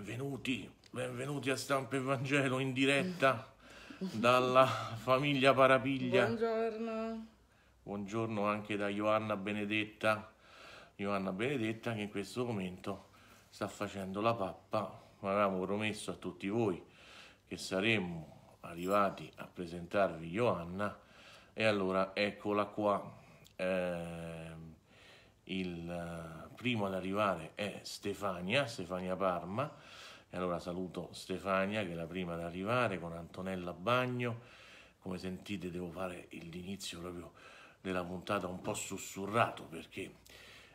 Benvenuti, benvenuti a Stampa Evangelo in diretta dalla famiglia Parapiglia. Buongiorno. Buongiorno anche da Ioanna Benedetta. Ioanna Benedetta che in questo momento sta facendo la pappa. Ma avevamo promesso a tutti voi che saremmo arrivati a presentarvi Ioanna e allora eccola qua. Eh, il eh, primo ad arrivare è Stefania, Stefania Parma, e allora saluto Stefania che è la prima ad arrivare con Antonella Bagno, come sentite devo fare l'inizio proprio della puntata un po' sussurrato perché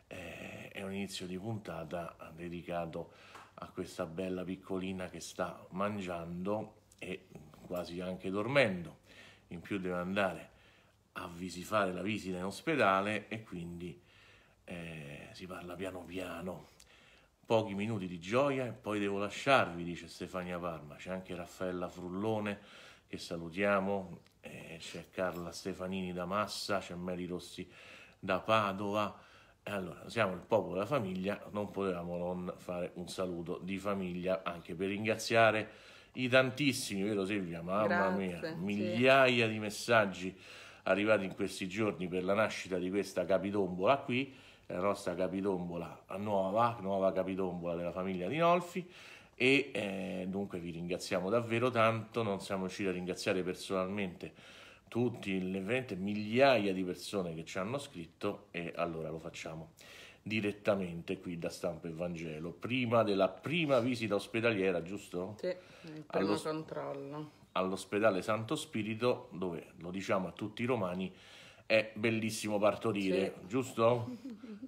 eh, è un inizio di puntata dedicato a questa bella piccolina che sta mangiando e quasi anche dormendo, in più deve andare a visitare la visita in ospedale e quindi eh, si parla piano piano. Pochi minuti di gioia e poi devo lasciarvi, dice Stefania Parma. C'è anche Raffaella Frullone che salutiamo, eh, c'è Carla Stefanini da Massa, c'è Mary Rossi da Padova. allora, siamo il popolo della famiglia, non potevamo non fare un saluto di famiglia anche per ringraziare i tantissimi, vero Silvia? Mamma Grazie, mia, migliaia sì. di messaggi arrivati in questi giorni per la nascita di questa capitombola qui Rossa Capitombola, nuova, nuova Capitombola della famiglia di Nolfi e eh, dunque vi ringraziamo davvero tanto, non siamo riusciti a ringraziare personalmente tutti, veramente migliaia di persone che ci hanno scritto e allora lo facciamo direttamente qui da Stampo Evangelo, prima della prima visita ospedaliera, giusto? Sì, il primo All'os- controllo. All'ospedale Santo Spirito, dove lo diciamo a tutti i romani, è bellissimo partorire, sì. giusto?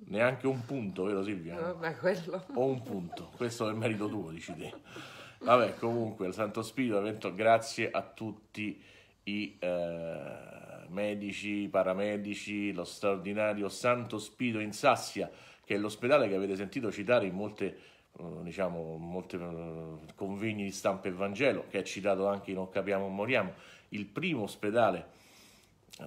Neanche un punto, vero Silvia? No, quello... O un punto, questo è il merito tuo, dici te. Vabbè, comunque, il Santo Spirito, evento, grazie a tutti i eh, medici, paramedici, lo straordinario Santo Spirito in Sassia, che è l'ospedale che avete sentito citare in molte eh, diciamo, molti eh, convegni di stampa e Vangelo, che è citato anche in Non capiamo, moriamo, il primo ospedale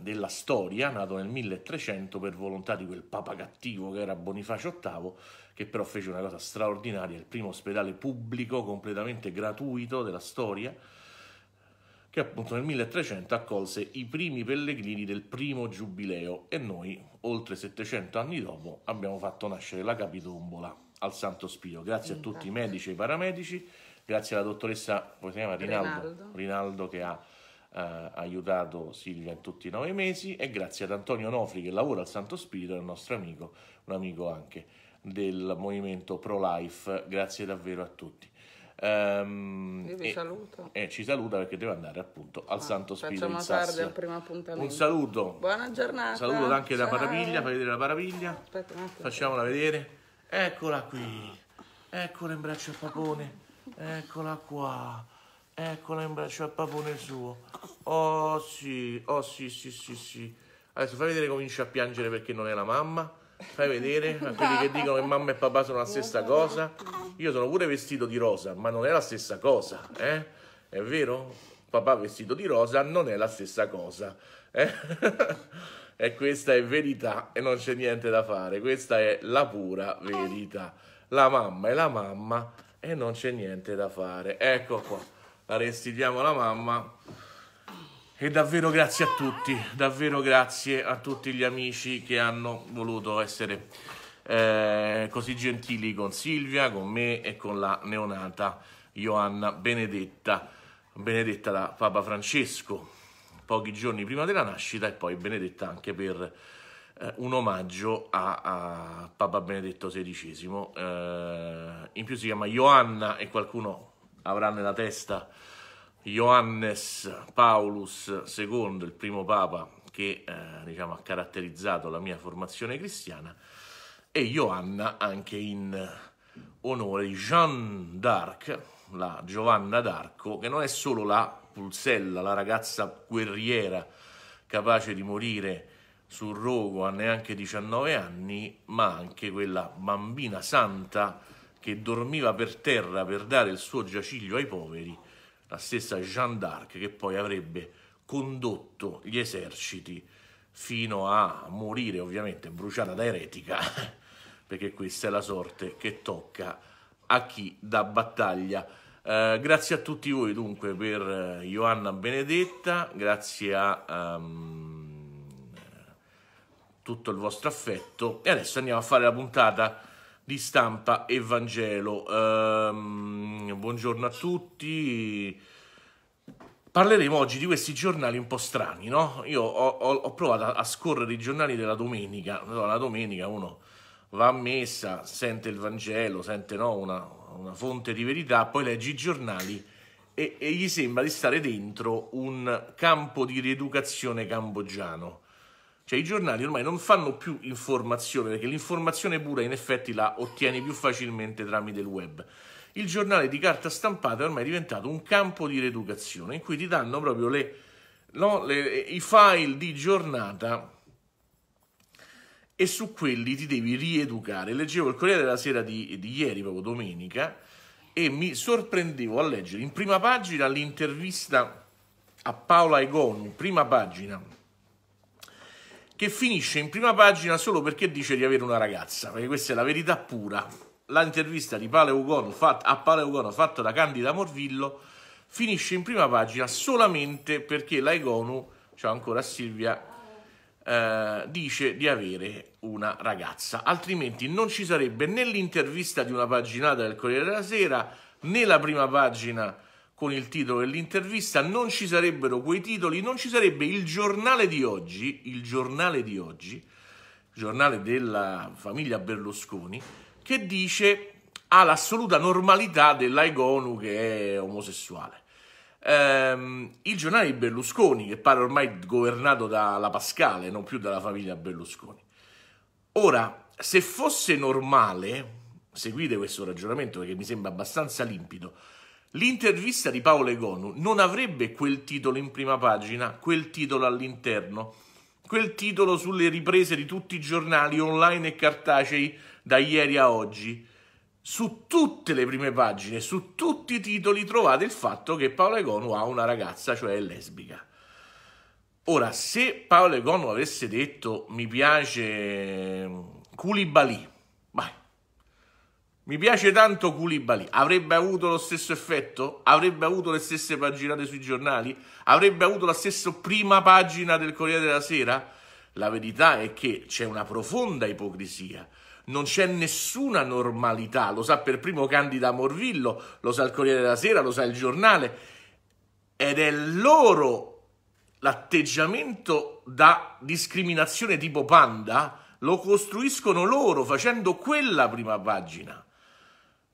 della storia, nato nel 1300 per volontà di quel papa cattivo che era Bonifacio VIII, che però fece una cosa straordinaria, il primo ospedale pubblico completamente gratuito della storia, che appunto nel 1300 accolse i primi pellegrini del primo giubileo e noi, oltre 700 anni dopo, abbiamo fatto nascere la capitombola al Santo Spio. Grazie a tutti i esatto. medici e i paramedici, grazie alla dottoressa, come si chiama? Rinaldo, Rinaldo che ha eh, aiutato Silvia in tutti i nove mesi e grazie ad Antonio Nofri che lavora al Santo Spirito, è un nostro amico, un amico anche del movimento Pro Life, grazie davvero a tutti. Um, Io vi saluto. E ci saluta perché deve andare appunto al ah, Santo Spirito. Facciamo tardi al primo appuntamento. Un saluto. Buona giornata. Saluto anche Ciao. da Parapiglia, fai vedere la Parapiglia. Aspetta un attimo. Facciamola vedere. Eccola qui. Eccola in braccio al papone. Eccola qua. Eccola in braccio a papone suo. Oh sì, oh sì, sì, sì, sì. Adesso fai vedere comincia a piangere perché non è la mamma. Fai vedere a quelli che dicono che mamma e papà sono la stessa cosa. Io sono pure vestito di rosa, ma non è la stessa cosa, eh? È vero? Papà vestito di rosa non è la stessa cosa, eh? e questa è verità e non c'è niente da fare. Questa è la pura verità. La mamma è la mamma e non c'è niente da fare. Ecco qua la restiliamo alla mamma. E davvero grazie a tutti, davvero grazie a tutti gli amici che hanno voluto essere eh, così gentili con Silvia, con me e con la neonata Ioanna Benedetta, benedetta da Papa Francesco, pochi giorni prima della nascita e poi benedetta anche per eh, un omaggio a, a, Papa Benedetto XVI. Eh, in più si chiama Ioanna e qualcuno avrà nella testa Johannes Paulus II, il primo papa che eh, diciamo, ha caratterizzato la mia formazione cristiana, e Johanna anche in onore di Jeanne d'Arc, la Giovanna d'Arco, che non è solo la pulsella, la ragazza guerriera capace di morire sul rogo a neanche 19 anni, ma anche quella bambina santa che dormiva per terra per dare il suo giaciglio ai poveri, la stessa Jeanne d'Arc che poi avrebbe condotto gli eserciti fino a morire ovviamente bruciata da eretica, perché questa è la sorte che tocca a chi dà battaglia. Eh, grazie a tutti voi dunque per Ioanna eh, Benedetta, grazie a um, tutto il vostro affetto e adesso andiamo a fare la puntata di stampa e Vangelo. Um, buongiorno a tutti. Parleremo oggi di questi giornali un po' strani, no? Io ho, ho, ho provato a, scorrere i giornali della domenica. la domenica uno va a messa, sente il Vangelo, sente no, una, una, fonte di verità, poi leggi i giornali e, e gli sembra di stare dentro un campo di rieducazione cambogiano cioè i giornali ormai non fanno più informazione, perché l'informazione pura in effetti la ottieni più facilmente tramite il web. Il giornale di carta stampata è ormai diventato un campo di rieducazione in cui ti danno proprio le, no, le, i file di giornata e su quelli ti devi rieducare. Leggevo il Corriere della Sera di, di, ieri, proprio domenica, e mi sorprendevo a leggere in prima pagina l'intervista a Paola Egonu, prima pagina, che finisce in prima pagina solo perché dice di avere una ragazza, perché questa è la verità pura. L'intervista di Pale Ugono, fatta, a Pale Ugono fatta da Candida Morvillo finisce in prima pagina solamente perché la Egonu, ciao ancora Silvia, eh, dice di avere una ragazza. Altrimenti non ci sarebbe né l'intervista di una paginata del Corriere della Sera, né la prima pagina con il titolo dell'intervista, non ci sarebbero quei titoli, non ci sarebbe il giornale di oggi, il giornale di oggi, giornale della famiglia Berlusconi, che dice ha l'assoluta normalità dell'Aigonu che è omosessuale. Ehm, il giornale di Berlusconi, che pare ormai governato dalla Pascale, non più dalla famiglia Berlusconi. Ora, se fosse normale, seguite questo ragionamento che mi sembra abbastanza limpido, L'intervista di Paolo Egonu non avrebbe quel titolo in prima pagina, quel titolo all'interno, quel titolo sulle riprese di tutti i giornali online e cartacei da ieri a oggi. Su tutte le prime pagine, su tutti i titoli trovate il fatto che Paolo Egonu ha una ragazza, cioè è lesbica. Ora, se Paolo Egonu avesse detto mi piace ehm, Koulibaly mi piace tanto Culibali. Avrebbe avuto lo stesso effetto? Avrebbe avuto le stesse paginate sui giornali? Avrebbe avuto la stessa prima pagina del Corriere della Sera? La verità è che c'è una profonda ipocrisia. Non c'è nessuna normalità, lo sa per primo Candida Morvillo, lo sa il Corriere della Sera, lo sa il giornale, ed è loro l'atteggiamento da discriminazione tipo panda, lo costruiscono loro facendo quella prima pagina.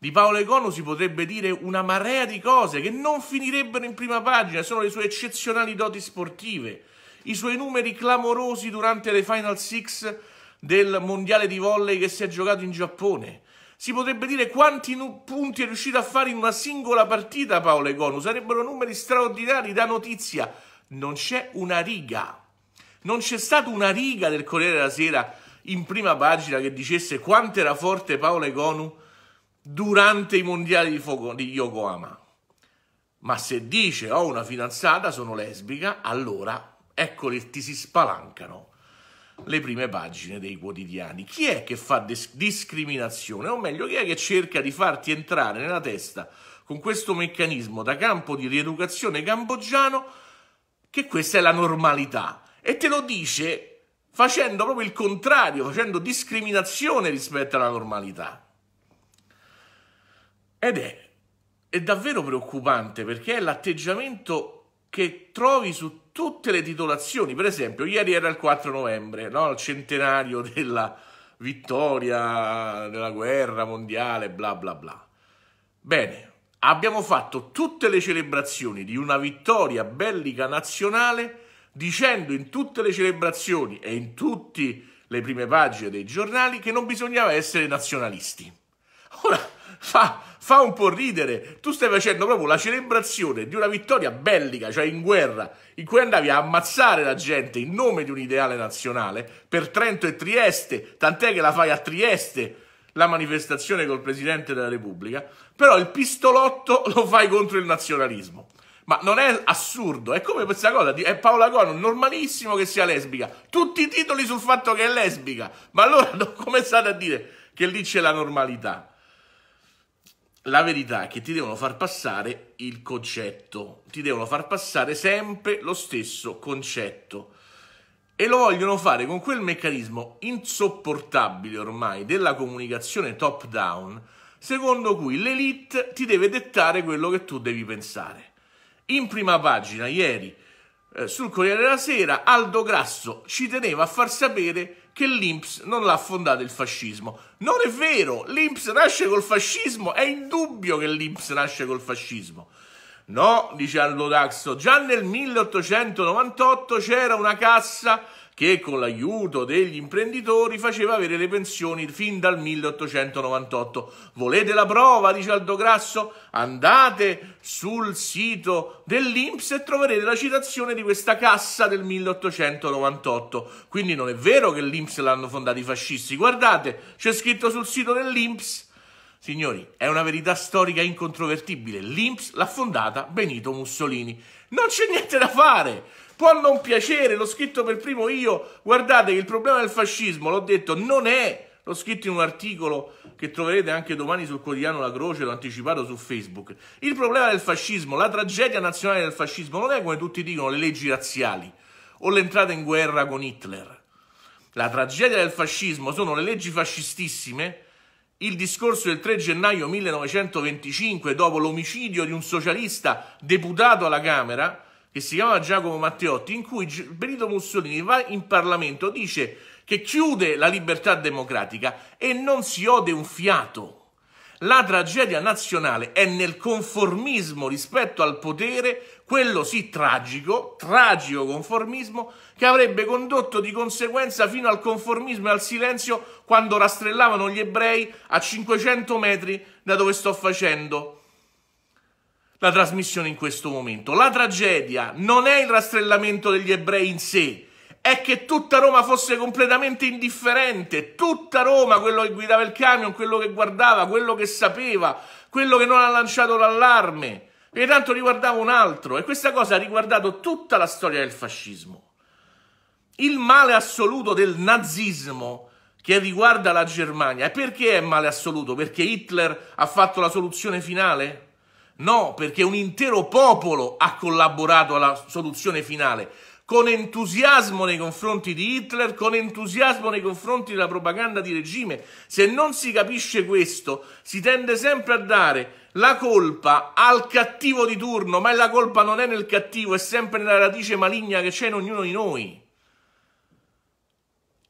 Di Paolo Econo si potrebbe dire una marea di cose che non finirebbero in prima pagina, sono le sue eccezionali doti sportive, i suoi numeri clamorosi durante le Final Six del mondiale di volley che si è giocato in Giappone. Si potrebbe dire quanti punti è riuscito a fare in una singola partita Paolo Econo, sarebbero numeri straordinari da notizia. Non c'è una riga, non c'è stata una riga del Corriere della Sera in prima pagina che dicesse quanto era forte Paolo Egonu durante i mondiali di, Fogo, di Yokohama. Ma se dice ho oh, una fidanzata, sono lesbica, allora eccole ti si spalancano le prime pagine dei quotidiani. Chi è che fa dis discriminazione? O meglio, chi è che cerca di farti entrare nella testa con questo meccanismo da campo di rieducazione cambogiano che questa è la normalità? E te lo dice facendo proprio il contrario, facendo discriminazione rispetto alla normalità. Ed è, è davvero preoccupante perché è l'atteggiamento che trovi su tutte le titolazioni. Per esempio, ieri era il 4 novembre, no? il centenario della vittoria della guerra mondiale, bla bla bla. Bene, abbiamo fatto tutte le celebrazioni di una vittoria bellica nazionale dicendo in tutte le celebrazioni e in tutte le prime pagine dei giornali che non bisognava essere nazionalisti. Ora fa fa un po' ridere. Tu stai facendo proprio la celebrazione di una vittoria bellica, cioè in guerra, in cui andavi a ammazzare la gente in nome di un ideale nazionale per Trento e Trieste, tant'è che la fai a Trieste la manifestazione col Presidente della Repubblica, però il pistolotto lo fai contro il nazionalismo. Ma non è assurdo, è come questa cosa, è Paola Cono, normalissimo che sia lesbica, tutti i titoli sul fatto che è lesbica, ma allora come state a dire che lì c'è la normalità? la verità è che ti devono far passare il concetto, ti devono far passare sempre lo stesso concetto. E lo vogliono fare con quel meccanismo insopportabile ormai della comunicazione top down, secondo cui l'elite ti deve dettare quello che tu devi pensare. In prima pagina, ieri, eh, sul Corriere della Sera, Aldo Grasso ci teneva a far sapere che l'Inps non l'ha fondato il fascismo. Non è vero, l'Inps nasce col fascismo, è indubbio che l'Inps nasce col fascismo. No, dice Aldo Daxo, già nel 1898 c'era una cassa che con l'aiuto degli imprenditori faceva avere le pensioni fin dal 1898. Volete la prova? dice Aldo Grasso. Andate sul sito dell'Inps e troverete la citazione di questa cassa del 1898. Quindi non è vero che l'Inps l'hanno fondata i fascisti. Guardate, c'è scritto sul sito dell'Inps. Signori, è una verità storica incontrovertibile. L'Inps l'ha fondata Benito Mussolini. Non c'è niente da fare. Può non piacere, l'ho scritto per primo io. Guardate che il problema del fascismo, l'ho detto, non è L'ho scritto in un articolo che troverete anche domani sul quotidiano La Croce, l'ho anticipato su Facebook. Il problema del fascismo, la tragedia nazionale del fascismo, non è come tutti dicono le leggi razziali o l'entrata in guerra con Hitler. La tragedia del fascismo sono le leggi fascistissime, il discorso del 3 gennaio 1925 dopo l'omicidio di un socialista deputato alla Camera, che si chiama Giacomo Matteotti, in cui Benito Mussolini va in Parlamento, dice che chiude la libertà democratica e non si ode un fiato. La tragedia nazionale è nel conformismo rispetto al potere, quello sì tragico, tragico conformismo, che avrebbe condotto di conseguenza fino al conformismo e al silenzio quando rastrellavano gli ebrei a 500 metri da dove sto facendo la trasmissione in questo momento. La tragedia non è il rastrellamento degli ebrei in sé, è che tutta Roma fosse completamente indifferente, tutta Roma, quello che guidava il camion, quello che guardava, quello che sapeva, quello che non ha lanciato l'allarme, perché tanto riguardava un altro e questa cosa ha riguardato tutta la storia del fascismo. Il male assoluto del nazismo che riguarda la Germania. E perché è male assoluto? Perché Hitler ha fatto la soluzione finale? No, perché un intero popolo ha collaborato alla soluzione finale, con entusiasmo nei confronti di Hitler, con entusiasmo nei confronti della propaganda di regime. Se non si capisce questo, si tende sempre a dare la colpa al cattivo di turno, ma la colpa non è nel cattivo, è sempre nella radice maligna che c'è in ognuno di noi.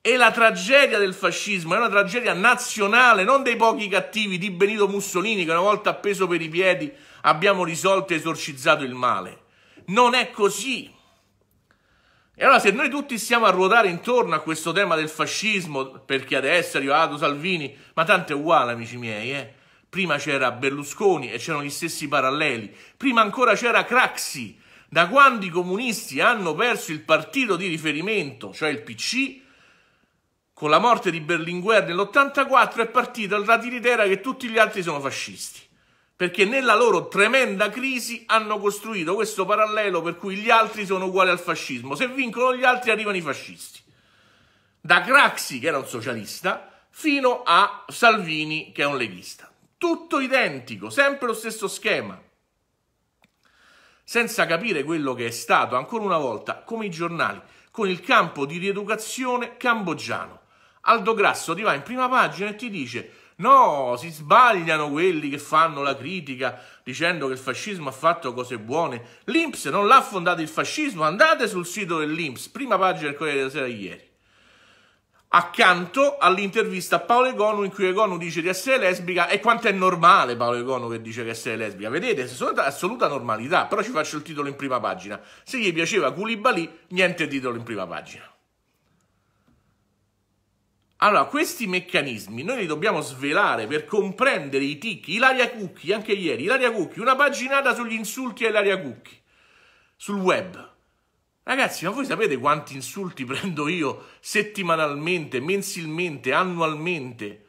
E la tragedia del fascismo è una tragedia nazionale, non dei pochi cattivi di Benito Mussolini che una volta appeso per i piedi abbiamo risolto e esorcizzato il male. Non è così. E allora se noi tutti stiamo a ruotare intorno a questo tema del fascismo, perché adesso è arrivato Salvini, ma tanto è uguale amici miei, eh? prima c'era Berlusconi e c'erano gli stessi paralleli, prima ancora c'era Craxi, da quando i comunisti hanno perso il partito di riferimento, cioè il PC, con la morte di Berlinguer nell'84 è partita la tiritera che tutti gli altri sono fascisti perché nella loro tremenda crisi hanno costruito questo parallelo per cui gli altri sono uguali al fascismo. Se vincono gli altri arrivano i fascisti. Da Craxi, che era un socialista, fino a Salvini, che è un leghista. Tutto identico, sempre lo stesso schema. Senza capire quello che è stato, ancora una volta, come i giornali, con il campo di rieducazione cambogiano. Aldo Grasso ti va in prima pagina e ti dice No, si sbagliano quelli che fanno la critica dicendo che il fascismo ha fatto cose buone. L'Inps non l'ha fondato il fascismo. Andate sul sito dell'Inps, prima pagina del Corriere della Sera ieri. Accanto all'intervista a Paolo Egonu in cui Egonu dice di essere lesbica e quanto è normale Paolo Egonu che dice che essere lesbica. Vedete, è assoluta normalità, però ci faccio il titolo in prima pagina. Se gli piaceva Culibali, niente titolo in prima pagina. Allora, questi meccanismi noi li dobbiamo svelare per comprendere i ticchi. Ilaria Cucchi, anche ieri, Ilaria Cucchi, una paginata sugli insulti a Ilaria Cucchi, sul web. Ragazzi, ma voi sapete quanti insulti prendo io settimanalmente, mensilmente, annualmente?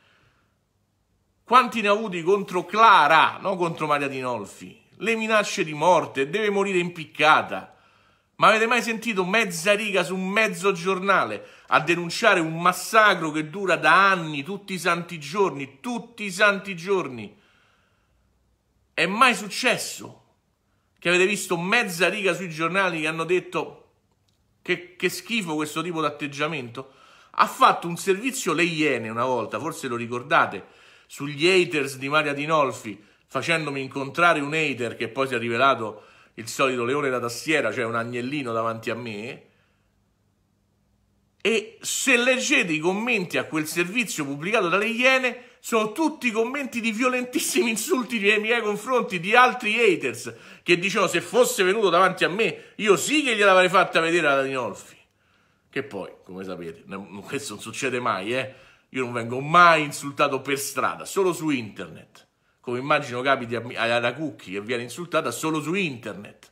Quanti ne ho avuti contro Clara, non contro Maria Dinolfi? Le minacce di morte, deve morire impiccata. Ma avete mai sentito mezza riga su mezzo giornale a denunciare un massacro che dura da anni, tutti i santi giorni, tutti i santi giorni? È mai successo che avete visto mezza riga sui giornali che hanno detto che, che schifo questo tipo di atteggiamento? Ha fatto un servizio le Iene una volta, forse lo ricordate, sugli haters di Maria Dinolfi, facendomi incontrare un hater che poi si è rivelato il solito leone da tastiera, cioè un agnellino davanti a me. E se leggete i commenti a quel servizio pubblicato dalle Iene, sono tutti commenti di violentissimi insulti nei miei confronti di altri haters che dicevano se fosse venuto davanti a me, io sì che gliel'avrei fatta vedere alla Dinolfi. Che poi, come sapete, questo non succede mai, eh. Io non vengo mai insultato per strada, solo su internet come immagino capiti ad Acucchi che viene insultata solo su internet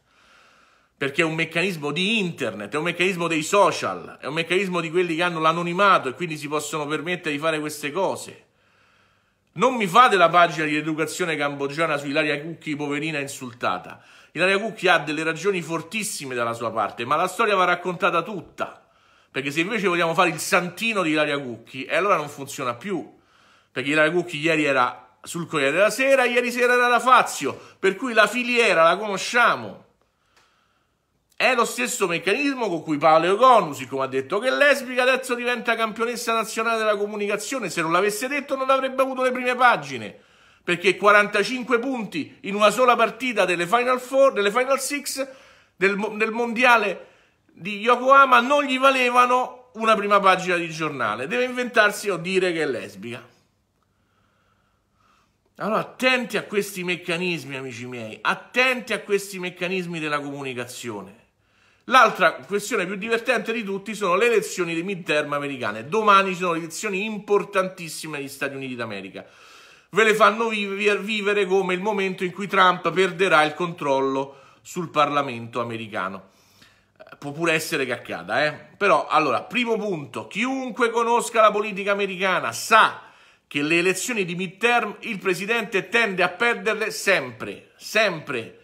perché è un meccanismo di internet, è un meccanismo dei social, è un meccanismo di quelli che hanno l'anonimato e quindi si possono permettere di fare queste cose. Non mi fate la pagina di educazione cambogiana su Ilaria Cucchi, poverina insultata. Ilaria Cucchi ha delle ragioni fortissime dalla sua parte, ma la storia va raccontata tutta. Perché se invece vogliamo fare il santino di Ilaria Cucchi, allora non funziona più. Perché Ilaria Cucchi ieri era sul Corriere della Sera, ieri sera era da Fazio, per cui la filiera la conosciamo. È lo stesso meccanismo con cui Paolo Eugonu, siccome ha detto che è lesbica, adesso diventa campionessa nazionale della comunicazione. Se non l'avesse detto non avrebbe avuto le prime pagine, perché 45 punti in una sola partita delle Final Four, delle Final Six, del, del Mondiale di Yokohama non gli valevano una prima pagina di giornale. Deve inventarsi o dire che è lesbica. Allora attenti a questi meccanismi, amici miei, attenti a questi meccanismi della comunicazione. L'altra questione più divertente di tutti sono le elezioni di midterm americane. Domani ci sono elezioni importantissime negli Stati Uniti d'America. Ve le fanno vivere come il momento in cui Trump perderà il controllo sul Parlamento americano. Può pure essere che accada, eh? Però, allora, primo punto, chiunque conosca la politica americana sa che le elezioni di midterm il presidente tende a perderle sempre, sempre.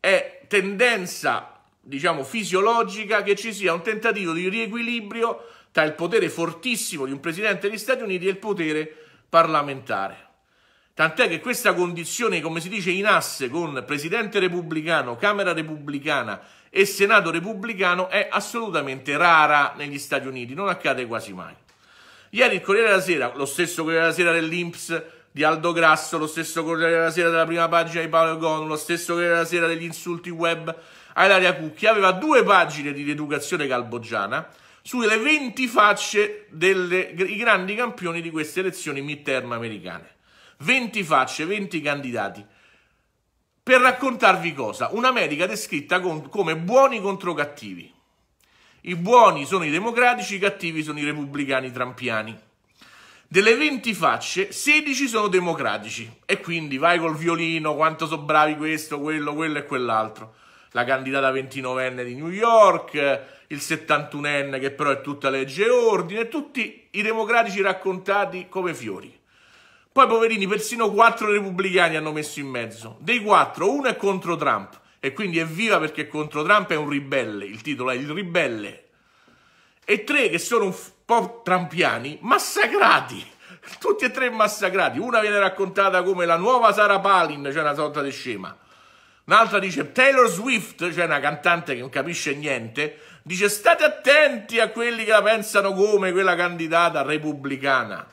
È tendenza, diciamo, fisiologica che ci sia un tentativo di riequilibrio tra il potere fortissimo di un presidente degli Stati Uniti e il potere parlamentare. Tant'è che questa condizione, come si dice, in asse con presidente repubblicano, Camera repubblicana e Senato repubblicano è assolutamente rara negli Stati Uniti, non accade quasi mai. Ieri il Corriere della Sera, lo stesso Corriere della Sera dell'Inps di Aldo Grasso, lo stesso Corriere della Sera della prima pagina di Paolo Gonu, lo stesso Corriere della Sera degli insulti web a Ilaria Cucchi, aveva due pagine di rieducazione calbogiana sulle 20 facce dei grandi campioni di queste elezioni midterm americane. 20 facce, 20 candidati. Per raccontarvi cosa? Un'America descritta con, come buoni contro cattivi. I buoni sono i democratici, i cattivi sono i repubblicani trampiani. Delle 20 facce, 16 sono democratici. E quindi vai col violino, quanto sono bravi questo, quello, quello e quell'altro. La candidata 29enne di New York, il 71enne che però è tutta legge e ordine, tutti i democratici raccontati come fiori. Poi, poverini, persino quattro repubblicani hanno messo in mezzo. Dei quattro, uno è contro Trump. E quindi evviva perché contro Trump è un ribelle, il titolo è Il ribelle. E tre che sono un po' trampiani, massacrati. Tutti e tre massacrati. Una viene raccontata come la nuova Sara Palin, cioè una sorta di scema. Un'altra dice Taylor Swift, cioè una cantante che non capisce niente, dice state attenti a quelli che la pensano come quella candidata repubblicana.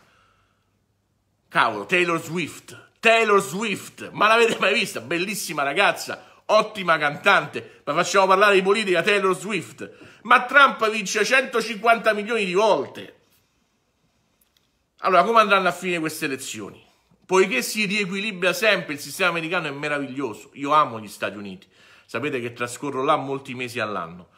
Cavolo, Taylor Swift, Taylor Swift, ma l'avete mai vista? Bellissima ragazza, ottima cantante, ma facciamo parlare di politica Taylor Swift. Ma Trump vince 150 milioni di volte. Allora, come andranno a finire queste elezioni? Poiché si riequilibra sempre, il sistema americano è meraviglioso. Io amo gli Stati Uniti. Sapete che trascorro là molti mesi all'anno.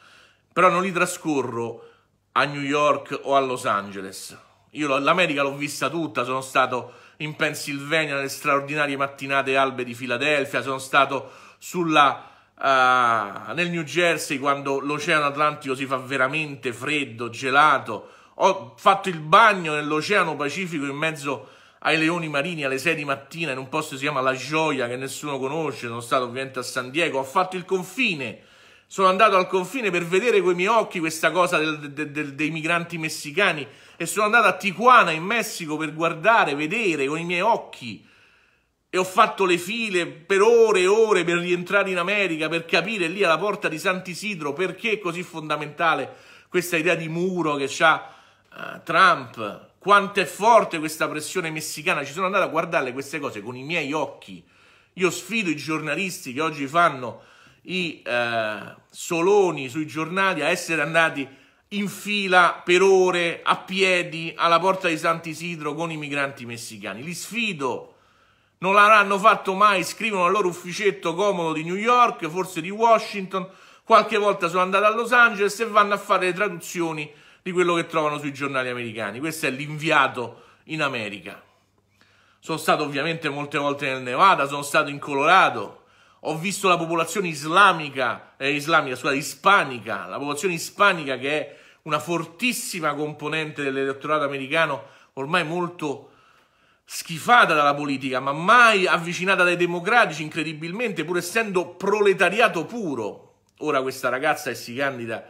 Però non li trascorro a New York o a Los Angeles. Io l'America l'ho vista tutta, sono stato in Pennsylvania nelle straordinarie mattinate albe di Filadelfia, sono stato sulla, uh, nel New Jersey quando l'Oceano Atlantico si fa veramente freddo, gelato. Ho fatto il bagno nell'Oceano Pacifico in mezzo ai leoni marini alle 6 di mattina in un posto che si chiama La Gioia che nessuno conosce, sono stato ovviamente a San Diego, ho fatto il confine, sono andato al confine per vedere con i miei occhi questa cosa del, del, del, dei migranti messicani e sono andato a Tijuana in Messico per guardare, vedere con i miei occhi e ho fatto le file per ore e ore per rientrare in America, per capire lì alla porta di Sant'Isidro perché è così fondamentale questa idea di muro che ha uh, eh, Trump, quanto è forte questa pressione messicana. Ci sono andato a guardare queste cose con i miei occhi. Io sfido i giornalisti che oggi fanno i uh, soloni sui giornali a essere andati in fila per ore a piedi alla porta di Sant'Isidro con i migranti messicani. Li sfido non l'avranno fatto mai, scrivono al loro ufficetto comodo di New York, forse di Washington, qualche volta sono andati a Los Angeles e vanno a fare le traduzioni di quello che trovano sui giornali americani. Questo è l'inviato in America. Sono stato ovviamente molte volte nel Nevada, sono stato in Colorado, ho visto la popolazione islamica, eh, islamica, scusate, ispanica, la popolazione ispanica che è una fortissima componente dell'elettorato americano ormai molto schifata dalla politica, ma mai avvicinata dai democratici, incredibilmente, pur essendo proletariato puro. Ora questa ragazza che si candida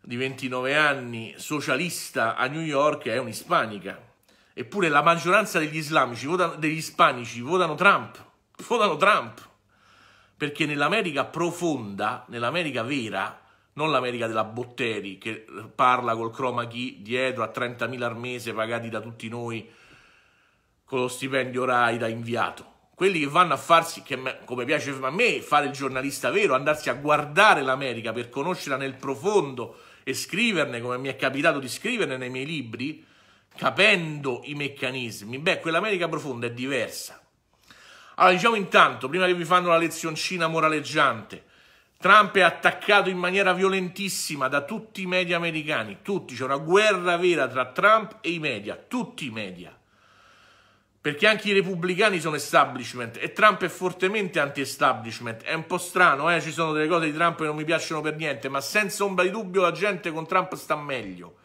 di 29 anni, socialista a New York, è un'ispanica. Eppure la maggioranza degli islamici, votano, degli ispanici, votano Trump. Votano Trump. Perché nell'America profonda, nell'America vera, non l'America della Botteri che parla col chroma key dietro a 30.000 al mese pagati da tutti noi con lo stipendio Rai da inviato. Quelli che vanno a farsi, che, come piace a me, fare il giornalista vero, andarsi a guardare l'America per conoscerla nel profondo e scriverne, come mi è capitato di scriverne nei miei libri, capendo i meccanismi, beh, quell'America profonda è diversa. Allora, diciamo intanto, prima che vi fanno la lezioncina moraleggiante, Trump è attaccato in maniera violentissima da tutti i media americani, tutti, c'è una guerra vera tra Trump e i media, tutti i media. Perché anche i repubblicani sono establishment e Trump è fortemente anti-establishment. È un po' strano, eh? ci sono delle cose di Trump che non mi piacciono per niente, ma senza ombra di dubbio la gente con Trump sta meglio.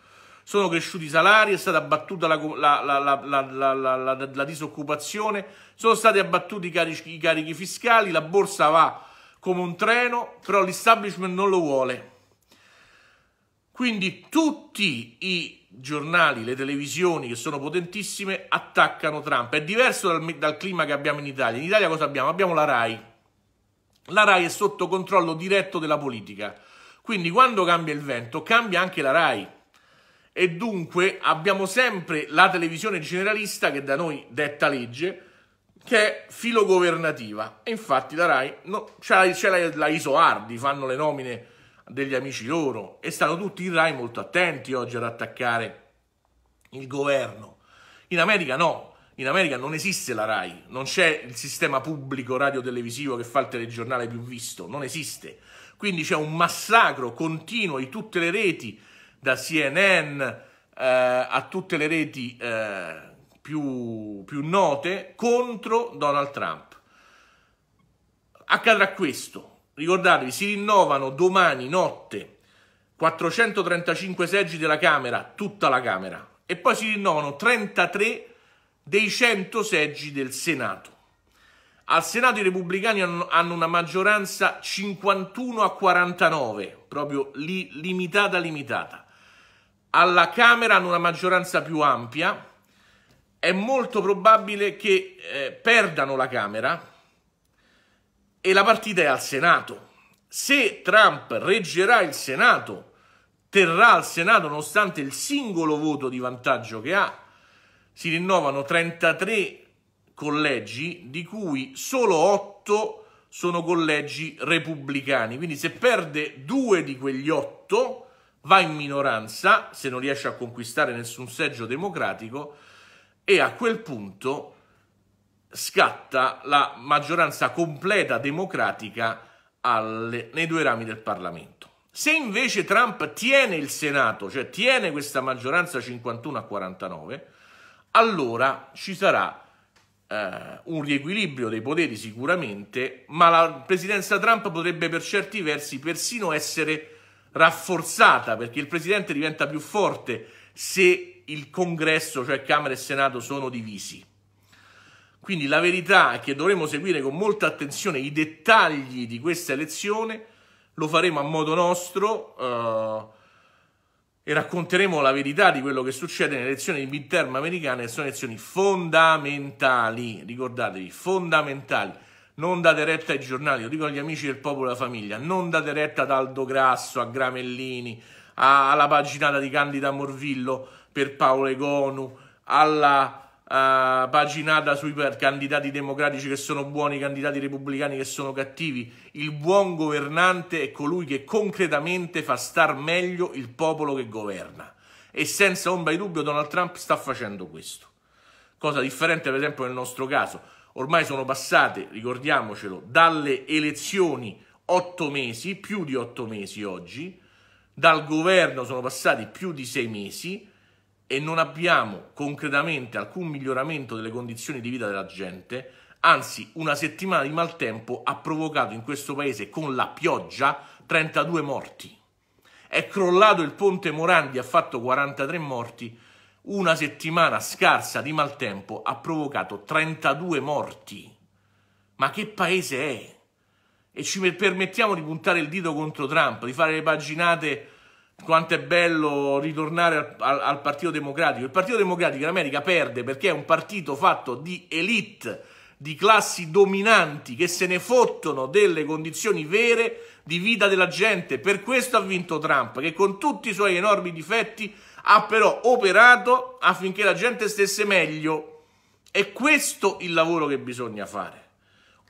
Sono cresciuti i salari, è stata abbattuta la, la, la, la disoccupazione, sono stati abbattuti i carichi, i carichi fiscali, la borsa va come un treno, però l'establishment non lo vuole. Quindi tutti i giornali, le televisioni che sono potentissime attaccano Trump. È diverso dal, dal, clima che abbiamo in Italia. In Italia cosa abbiamo? Abbiamo la RAI. La RAI è sotto controllo diretto della politica. Quindi quando cambia il vento cambia anche la RAI. E dunque abbiamo sempre la televisione generalista che da noi detta legge, che è filogovernativa. E infatti la RAI, no, c'è la, la, la Isoardi, fanno le nomine degli amici loro e stanno tutti in Rai molto attenti oggi ad attaccare il governo. In America no, in America non esiste la RAI, non c'è il sistema pubblico radio-televisivo che fa il telegiornale più visto, non esiste. Quindi c'è un massacro continuo di tutte le reti, da CNN eh, a tutte le reti eh, più, più note, contro Donald Trump. Accadrà questo, ricordatevi, si rinnovano domani notte 435 seggi della Camera, tutta la Camera, e poi si rinnovano 33 dei 100 seggi del Senato. Al Senato i repubblicani hanno una maggioranza 51 a 49, proprio li, limitata limitata. Alla Camera hanno una maggioranza più ampia, è molto probabile che eh, perdano la Camera, e la partita è al Senato. Se Trump reggerà il Senato, terrà al Senato nonostante il singolo voto di vantaggio che ha, si rinnovano 33 collegi, di cui solo 8 sono collegi repubblicani. Quindi se perde due di quegli 8, va in minoranza, se non riesce a conquistare nessun seggio democratico, e a quel punto scatta la maggioranza completa democratica alle, nei due rami del Parlamento. Se invece Trump tiene il Senato, cioè tiene questa maggioranza 51 a 49, allora ci sarà eh, un riequilibrio dei poteri sicuramente, ma la presidenza Trump potrebbe per certi versi persino essere rafforzata, perché il presidente diventa più forte se il congresso, cioè Camera e Senato, sono divisi. Quindi la verità è che dovremo seguire con molta attenzione i dettagli di questa elezione, lo faremo a modo nostro eh, e racconteremo la verità di quello che succede nelle elezioni di midterm americane, che sono elezioni fondamentali, ricordatevi, fondamentali. Non date retta ai giornali, lo dico agli amici del popolo e della famiglia, non date retta ad Aldo Grasso, a Gramellini, alla paginata di Candida Morvillo per Paolo Egonu, alla uh, paginata sui candidati democratici che sono buoni, candidati repubblicani che sono cattivi. Il buon governante è colui che concretamente fa star meglio il popolo che governa. E senza ombra di dubbio Donald Trump sta facendo questo. Cosa differente per esempio nel nostro caso. Ormai sono passate, ricordiamocelo, dalle elezioni otto mesi, più di otto mesi oggi, dal governo sono passati più di sei mesi, e non abbiamo concretamente alcun miglioramento delle condizioni di vita della gente, anzi una settimana di maltempo ha provocato in questo paese con la pioggia 32 morti. È crollato il ponte Morandi, ha fatto 43 morti, una settimana scarsa di maltempo ha provocato 32 morti. Ma che paese è? E ci permettiamo di puntare il dito contro Trump, di fare le paginate quanto è bello ritornare al, al, al, Partito Democratico. Il Partito Democratico in America perde perché è un partito fatto di elite, di classi dominanti che se ne fottono delle condizioni vere di vita della gente. Per questo ha vinto Trump, che con tutti i suoi enormi difetti ha però operato affinché la gente stesse meglio. È questo il lavoro che bisogna fare.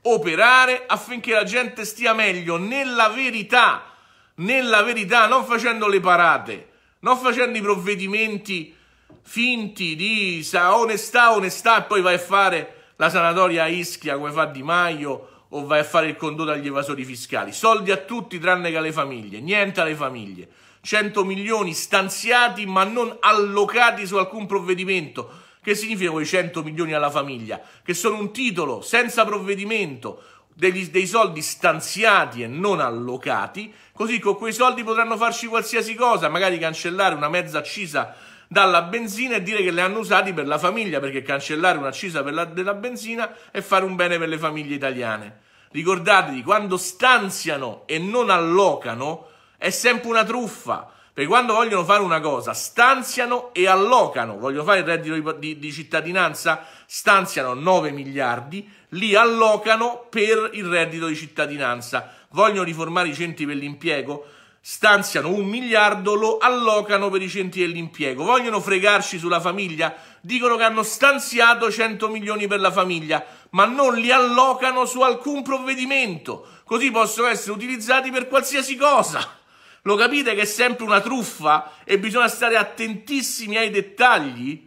Operare affinché la gente stia meglio nella verità nella verità, non facendo le parate, non facendo i provvedimenti finti di onestà, onestà, e poi vai a fare la sanatoria a Ischia come fa Di Maio o vai a fare il condotto agli evasori fiscali. Soldi a tutti tranne che alle famiglie, niente alle famiglie. 100 milioni stanziati ma non allocati su alcun provvedimento. Che significa quei 100 milioni alla famiglia? Che sono un titolo senza provvedimento, degli, dei soldi stanziati e non allocati, così con quei soldi potranno farci qualsiasi cosa, magari cancellare una mezza accisa dalla benzina e dire che le hanno usati per la famiglia, perché cancellare un'accisa per la, della benzina è fare un bene per le famiglie italiane. Ricordatevi, quando stanziano e non allocano, è sempre una truffa. Perché quando vogliono fare una cosa, stanziano e allocano. Vogliono fare il reddito di, di cittadinanza? Stanziano 9 miliardi, li allocano per il reddito di cittadinanza. Vogliono riformare i centri per l'impiego? stanziano un miliardo, lo allocano per i centri dell'impiego. Vogliono fregarci sulla famiglia? Dicono che hanno stanziato 100 milioni per la famiglia, ma non li allocano su alcun provvedimento. Così possono essere utilizzati per qualsiasi cosa. Lo capite che è sempre una truffa e bisogna stare attentissimi ai dettagli?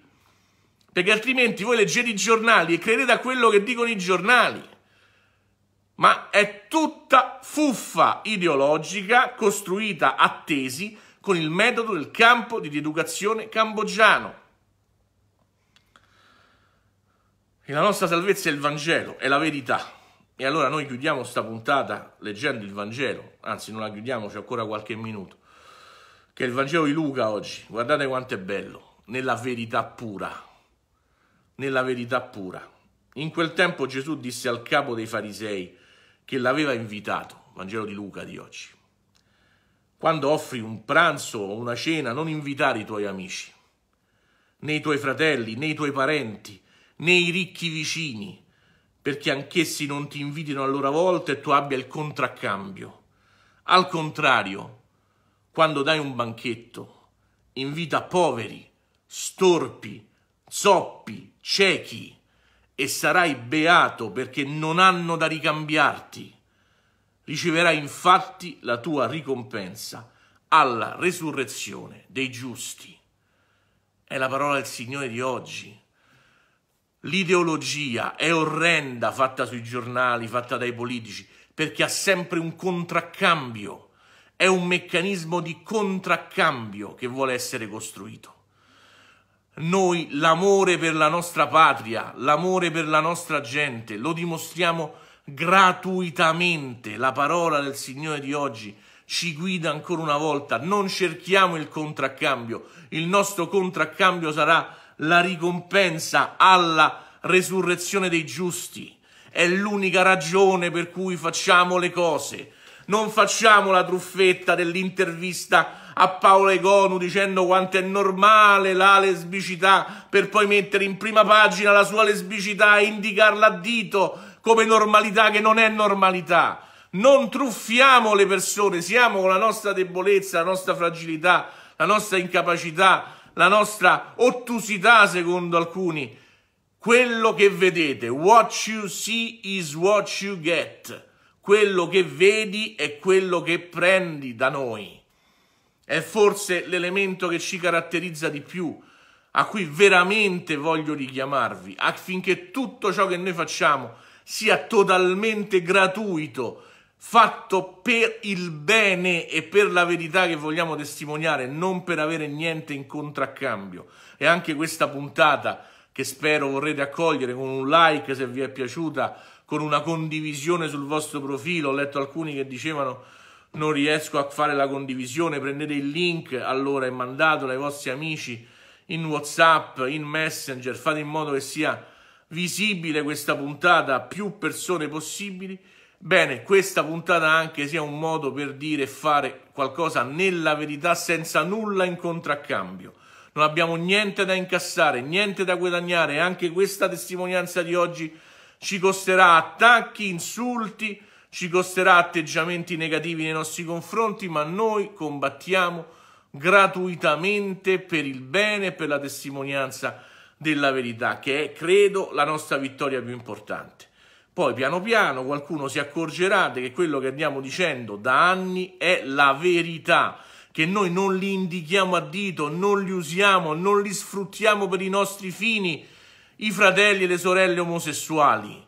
Perché altrimenti voi leggete i giornali e credete a quello che dicono i giornali. Ma è tutta fuffa ideologica costruita a tesi con il metodo del campo di rieducazione cambogiano. E la nostra salvezza è il Vangelo, è la verità. E allora noi chiudiamo questa puntata leggendo il Vangelo, anzi non la chiudiamo, c'è ancora qualche minuto, che è il Vangelo di Luca oggi, guardate quanto è bello, nella verità pura, nella verità pura. In quel tempo Gesù disse al capo dei farisei che l'aveva invitato, Vangelo di Luca di oggi, quando offri un pranzo o una cena non invitare i tuoi amici, né i tuoi fratelli, né i tuoi parenti, né i ricchi vicini, perché anch'essi non ti invitino a loro volta e tu abbia il contraccambio. Al contrario, quando dai un banchetto, invita poveri, storpi, zoppi, ciechi, e sarai beato perché non hanno da ricambiarti. Riceverai infatti la tua ricompensa alla resurrezione dei giusti. È la parola del Signore di oggi. L'ideologia è orrenda fatta sui giornali, fatta dai politici perché ha sempre un contraccambio, è un meccanismo di contraccambio che vuole essere costruito. Noi l'amore per la nostra patria, l'amore per la nostra gente, lo dimostriamo gratuitamente. La parola del Signore di oggi ci guida ancora una volta. Non cerchiamo il contraccambio. Il nostro contraccambio sarà la ricompensa alla resurrezione dei giusti. È l'unica ragione per cui facciamo le cose. Non facciamo la truffetta dell'intervista a Paolo Egonu dicendo quanto è normale la lesbicità per poi mettere in prima pagina la sua lesbicità e indicarla a dito come normalità che non è normalità. Non truffiamo le persone, siamo con la nostra debolezza, la nostra fragilità, la nostra incapacità, la nostra ottusità secondo alcuni quello che vedete, what you see is what you get. Quello che vedi è quello che prendi da noi. È forse l'elemento che ci caratterizza di più, a cui veramente voglio richiamarvi, affinché tutto ciò che noi facciamo sia totalmente gratuito, fatto per il bene e per la verità che vogliamo testimoniare, non per avere niente in contraccambio. E anche questa puntata che spero vorrete accogliere con un like se vi è piaciuta, con una condivisione sul vostro profilo. Ho letto alcuni che dicevano non riesco a fare la condivisione, prendete il link allora e mandatelo ai vostri amici in WhatsApp, in Messenger, fate in modo che sia visibile questa puntata a più persone possibili. Bene, questa puntata anche sia un modo per dire e fare qualcosa nella verità senza nulla in contraccambio non abbiamo niente da incassare, niente da guadagnare e anche questa testimonianza di oggi ci costerà attacchi, insulti, ci costerà atteggiamenti negativi nei nostri confronti, ma noi combattiamo gratuitamente per il bene e per la testimonianza della verità, che è, credo, la nostra vittoria più importante. Poi piano piano qualcuno si accorgerà che quello che andiamo dicendo da anni è la verità che noi non li indichiamo a dito, non li usiamo, non li sfruttiamo per i nostri fini, i fratelli e le sorelle omosessuali.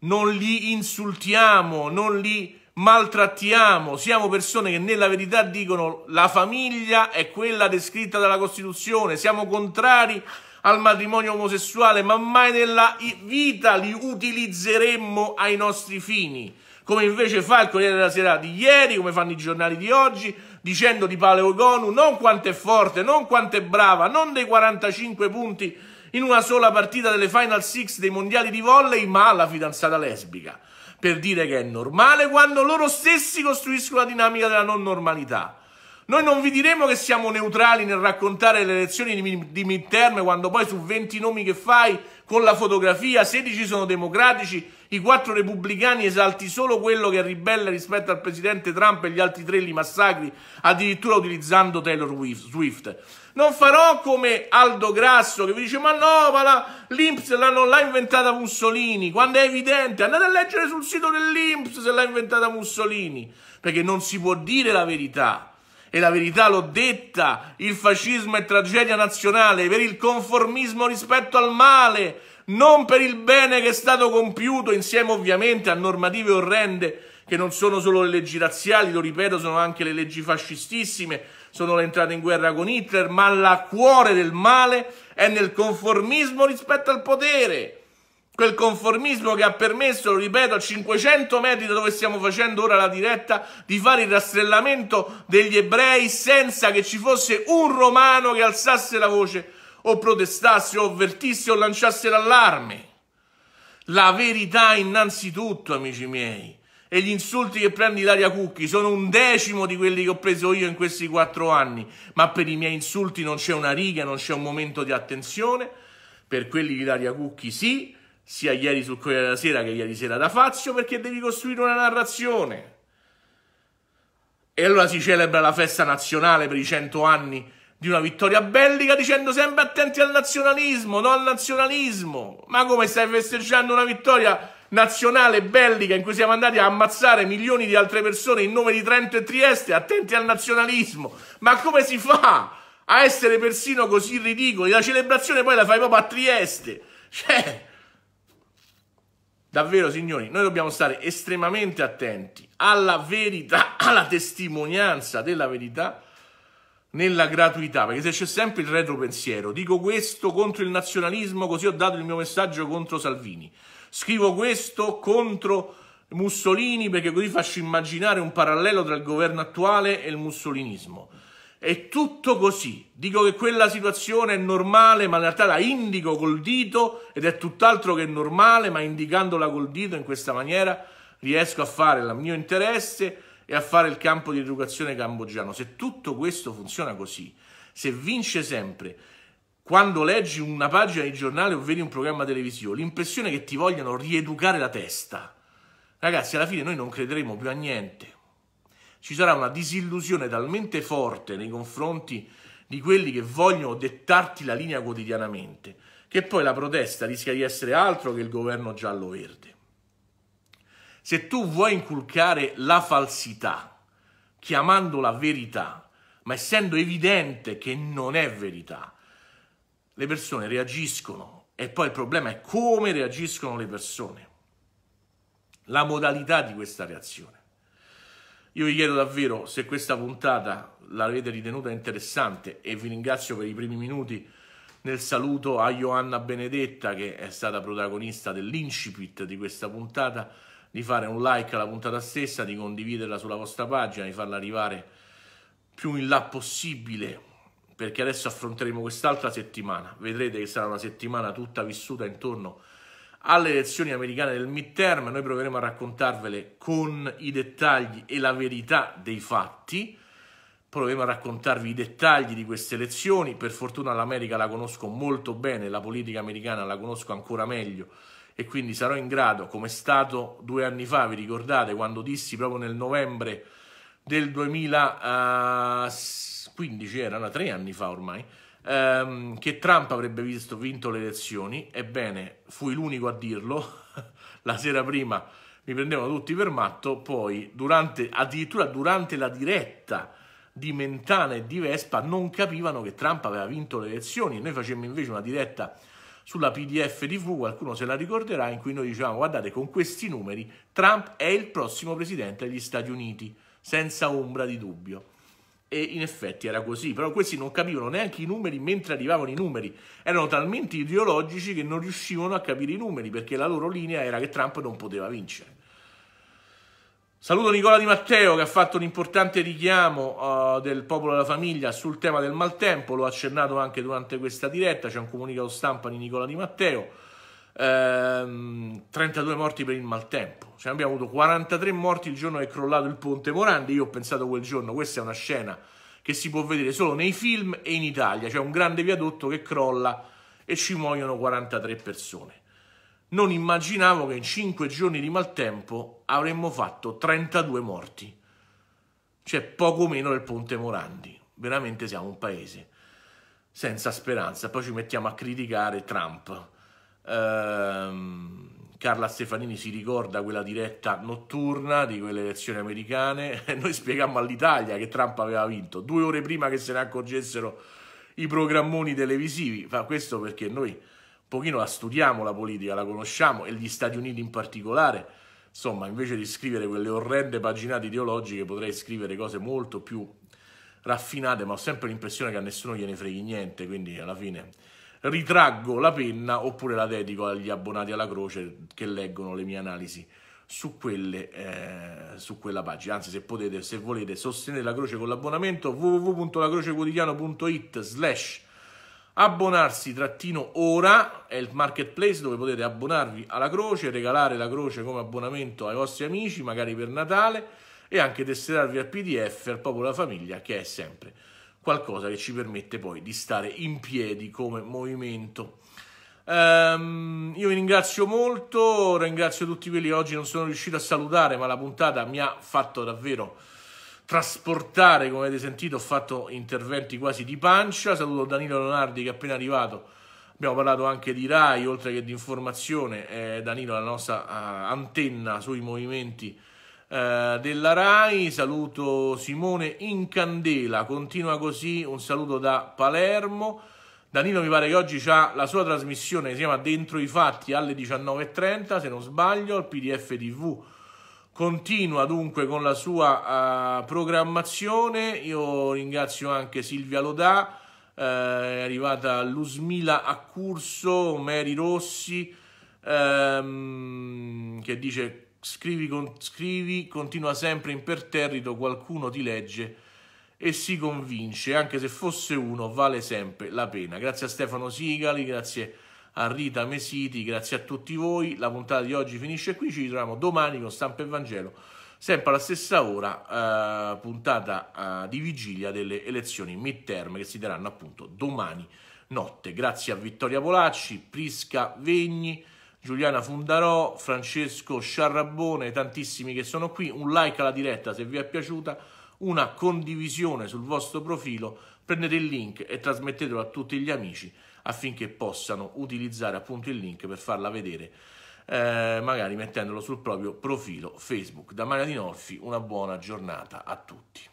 Non li insultiamo, non li maltrattiamo, siamo persone che nella verità dicono la famiglia è quella descritta dalla Costituzione, siamo contrari al matrimonio omosessuale, ma mai nella vita li utilizzeremmo ai nostri fini, come invece fa il Corriere della Sera di ieri, come fanno i giornali di oggi, dicendo di Paleogonu non quanto è forte, non quanto è brava, non dei 45 punti in una sola partita delle Final Six dei mondiali di volley, ma alla fidanzata lesbica, per dire che è normale quando loro stessi costruiscono la dinamica della non normalità. Noi non vi diremo che siamo neutrali nel raccontare le elezioni di midterm quando poi su 20 nomi che fai con la fotografia 16 sono democratici i quattro repubblicani esalti solo quello che è ribelle rispetto al presidente Trump e gli altri tre li massacri, addirittura utilizzando Taylor Swift. Non farò come Aldo Grasso che vi dice ma no, ma la, l'Inps l'hanno, l'ha inventata Mussolini, quando è evidente, andate a leggere sul sito dell'Inps se l'ha inventata Mussolini, perché non si può dire la verità e la verità l'ho detta, il fascismo è tragedia nazionale per il conformismo rispetto al male, non per il bene che è stato compiuto, insieme ovviamente a normative orrende che non sono solo le leggi razziali, lo ripeto, sono anche le leggi fascistissime, sono l'entrata in guerra con Hitler, ma la cuore del male è nel conformismo rispetto al potere. Quel conformismo che ha permesso, lo ripeto, a 500 metri da dove stiamo facendo ora la diretta, di fare il rastrellamento degli ebrei senza che ci fosse un romano che alzasse la voce o protestassi o avvertisse o lanciassi l'allarme. La verità innanzitutto, amici miei, e gli insulti che prendi Daria Cucchi sono un decimo di quelli che ho preso io in questi quattro anni, ma per i miei insulti non c'è una riga, non c'è un momento di attenzione, per quelli di Daria Cucchi sì, sia ieri sul Corriere della Sera che ieri sera da Fazio, perché devi costruire una narrazione. E allora si celebra la festa nazionale per i cento anni di una vittoria bellica dicendo sempre attenti al nazionalismo, non al nazionalismo. Ma come stai festeggiando una vittoria nazionale bellica in cui siamo andati a ammazzare milioni di altre persone in nome di Trento e Trieste? Attenti al nazionalismo. Ma come si fa a essere persino così ridicoli? La celebrazione poi la fai proprio a Trieste. Cioè... Davvero, signori, noi dobbiamo stare estremamente attenti alla verità, alla testimonianza della verità nella gratuità, perché se c'è sempre il retropensiero, dico questo contro il nazionalismo, così ho dato il mio messaggio contro Salvini, scrivo questo contro Mussolini perché così faccio immaginare un parallelo tra il governo attuale e il mussolinismo. È tutto così. Dico che quella situazione è normale, ma in realtà la indico col dito ed è tutt'altro che normale, ma indicandola col dito in questa maniera riesco a fare il mio interesse e a fare il campo di educazione cambogiano. Se tutto questo funziona così, se vince sempre, quando leggi una pagina di giornale o vedi un programma televisivo, l'impressione che ti vogliano rieducare la testa. Ragazzi, alla fine noi non crederemo più a niente. Ci sarà una disillusione talmente forte nei confronti di quelli che vogliono dettarti la linea quotidianamente, che poi la protesta rischia di essere altro che il governo giallo-verde. Se tu vuoi inculcare la falsità chiamandola verità, ma essendo evidente che non è verità, le persone reagiscono e poi il problema è come reagiscono le persone, la modalità di questa reazione. Io vi chiedo davvero se questa puntata l'avete ritenuta interessante e vi ringrazio per i primi minuti nel saluto a Ioanna Benedetta che è stata protagonista dell'incipit di questa puntata di fare un like alla puntata stessa, di condividerla sulla vostra pagina, di farla arrivare più in là possibile perché adesso affronteremo quest'altra settimana. Vedrete che sarà una settimana tutta vissuta intorno alle elezioni americane del midterm. Noi proveremo a raccontarvele con i dettagli e la verità dei fatti. Proveremo a raccontarvi i dettagli di queste elezioni. Per fortuna l'America la conosco molto bene, la politica americana la conosco ancora meglio e quindi sarò in grado, come è stato due anni fa, vi ricordate, quando dissi proprio nel novembre del 2015, erano tre anni fa ormai, ehm, che Trump avrebbe visto, vinto le elezioni, ebbene fui l'unico a dirlo, la sera prima mi prendevano tutti per matto, poi durante, addirittura durante la diretta di Mentana e di Vespa non capivano che Trump aveva vinto le elezioni, noi facemmo invece una diretta sulla PDF TV, qualcuno se la ricorderà, in cui noi dicevamo guardate con questi numeri Trump è il prossimo presidente degli Stati Uniti, senza ombra di dubbio. E in effetti era così, però questi non capivano neanche i numeri mentre arrivavano i numeri, erano talmente ideologici che non riuscivano a capire i numeri perché la loro linea era che Trump non poteva vincere. Saluto Nicola Di Matteo che ha fatto un importante richiamo uh, del popolo della famiglia sul tema del maltempo, l'ho accennato anche durante questa diretta, c'è un comunicato stampa di Nicola Di Matteo, ehm, 32 morti per il maltempo, cioè, abbiamo avuto 43 morti il giorno che è crollato il ponte Morandi, io ho pensato quel giorno, questa è una scena che si può vedere solo nei film e in Italia, cioè un grande viadotto che crolla e ci muoiono 43 persone non immaginavo che in cinque giorni di maltempo avremmo fatto 32 morti. Cioè poco meno del Ponte Morandi. Veramente siamo un paese senza speranza. Poi ci mettiamo a criticare Trump. Ehm, Carla Stefanini si ricorda quella diretta notturna di quelle elezioni americane e noi spiegammo all'Italia che Trump aveva vinto due ore prima che se ne accorgessero i programmoni televisivi. Fa questo perché noi pochino la studiamo la politica, la conosciamo e gli Stati Uniti in particolare. Insomma, invece di scrivere quelle orrende paginate ideologiche potrei scrivere cose molto più raffinate, ma ho sempre l'impressione che a nessuno gliene freghi niente, quindi alla fine ritraggo la penna oppure la dedico agli abbonati alla croce che leggono le mie analisi su, quelle, eh, su quella pagina. Anzi, se potete, se volete, sostenere la croce con l'abbonamento www.lacrocequotidiano.it slash abbonarsi trattino ora è il marketplace dove potete abbonarvi alla croce, regalare la croce come abbonamento ai vostri amici, magari per Natale, e anche tesserarvi al PDF al popolo della famiglia, che è sempre qualcosa che ci permette poi di stare in piedi come movimento. Um, io vi ringrazio molto, ringrazio tutti quelli che oggi non sono riuscito a salutare, ma la puntata mi ha fatto davvero trasportare, come avete sentito ho fatto interventi quasi di pancia, saluto Danilo Leonardi che è appena arrivato, abbiamo parlato anche di RAI oltre che di informazione, eh, Danilo è la nostra uh, antenna sui movimenti uh, della RAI, saluto Simone in candela. continua così, un saluto da Palermo, Danilo mi pare che oggi ha la sua trasmissione, si chiama Dentro i Fatti alle 19.30, se non sbaglio, al PDF TV Continua dunque con la sua uh, programmazione, io ringrazio anche Silvia Lodà, eh, è arrivata Lusmila Accurso, Mary Rossi, ehm, che dice scrivi, con, scrivi, continua sempre imperterrito, qualcuno ti legge e si convince, anche se fosse uno vale sempre la pena. Grazie a Stefano Sigali, grazie a a Rita Mesiti, grazie a tutti voi, la puntata di oggi finisce qui, ci ritroviamo domani con Stampa e Vangelo, sempre alla stessa ora, eh, puntata eh, di vigilia delle elezioni midterm che si daranno appunto domani notte. Grazie a Vittoria Polacci, Prisca Vegni, Giuliana Fundarò, Francesco Sciarrabone, tantissimi che sono qui, un like alla diretta se vi è piaciuta, una condivisione sul vostro profilo, prendete il link e trasmettetelo a tutti gli amici affinché possano utilizzare appunto il link per farla vedere eh, magari mettendolo sul proprio profilo Facebook. Da Maria Di Norfi una buona giornata a tutti.